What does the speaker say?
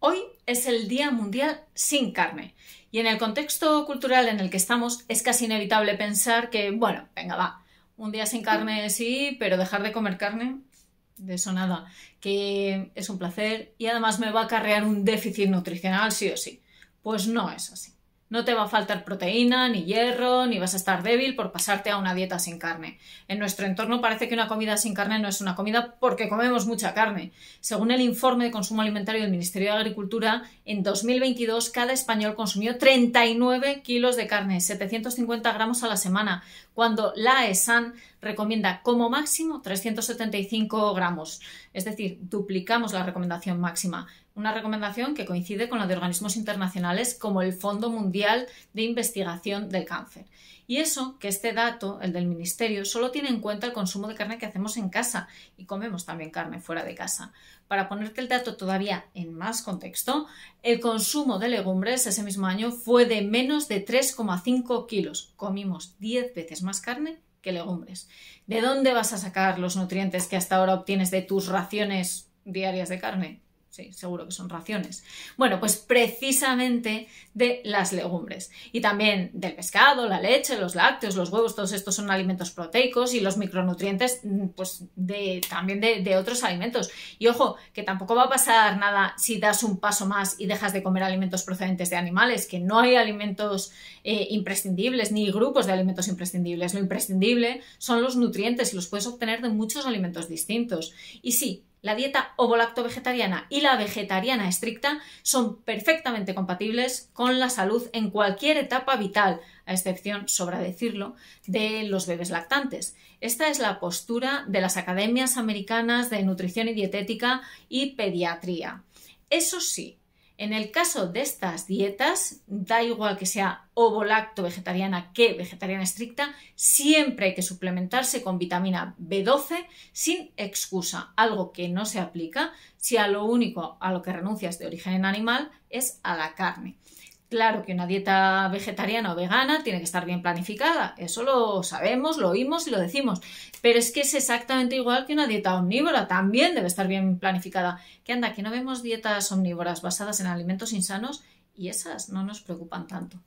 Hoy es el Día Mundial sin carne. Y en el contexto cultural en el que estamos es casi inevitable pensar que, bueno, venga, va, un día sin carne sí, pero dejar de comer carne, de eso nada, que es un placer y además me va a acarrear un déficit nutricional sí o sí. Pues no es así. No te va a faltar proteína, ni hierro, ni vas a estar débil por pasarte a una dieta sin carne. En nuestro entorno parece que una comida sin carne no es una comida porque comemos mucha carne. Según el informe de consumo alimentario del Ministerio de Agricultura, en 2022 cada español consumió 39 kilos de carne, 750 gramos a la semana, cuando la ESAN recomienda como máximo 375 gramos. Es decir, duplicamos la recomendación máxima una recomendación que coincide con la de organismos internacionales como el Fondo Mundial de Investigación del Cáncer. Y eso, que este dato, el del Ministerio, solo tiene en cuenta el consumo de carne que hacemos en casa y comemos también carne fuera de casa. Para ponerte el dato todavía en más contexto, el consumo de legumbres ese mismo año fue de menos de 3,5 kilos. Comimos 10 veces más carne que legumbres. ¿De dónde vas a sacar los nutrientes que hasta ahora obtienes de tus raciones diarias de carne? sí, seguro que son raciones. Bueno, pues precisamente de las legumbres y también del pescado, la leche, los lácteos, los huevos, todos estos son alimentos proteicos y los micronutrientes mm, pues de, también de, otros alimentos. Y ojo, que tampoco va a pasar nada si das un paso más y dejas de comer alimentos procedentes de animales, que no hay alimentos eh, imprescindibles ni grupos de alimentos imprescindibles. Lo imprescindible son los nutrientes y los puedes obtener de muchos alimentos distintos. Y sí, la dieta ovo-lacto-vegetariana y la vegetariana estricta son perfectamente compatibles con la salud en cualquier etapa vital, a excepción, sobra decirlo, de los bebés lactantes. Esta es la postura de las academias americanas de nutrición y dietética y pediatría. Eso sí, en el caso de estas dietas, da igual que sea ovo-lacto vegetariana que vegetariana estricta, siempre hay que suplementarse con vitamina B12 sin excusa, algo que no se aplica si a lo único a lo que renuncias de origen animal es a la carne. Claro que una dieta vegetariana o vegana tiene que estar bien planificada, eso lo sabemos, lo oímos y lo decimos, pero es que es exactamente igual que una dieta omnívora, también debe estar bien planificada. Que anda, que no vemos dietas omnívoras basadas en alimentos insanos y esas no nos preocupan tanto.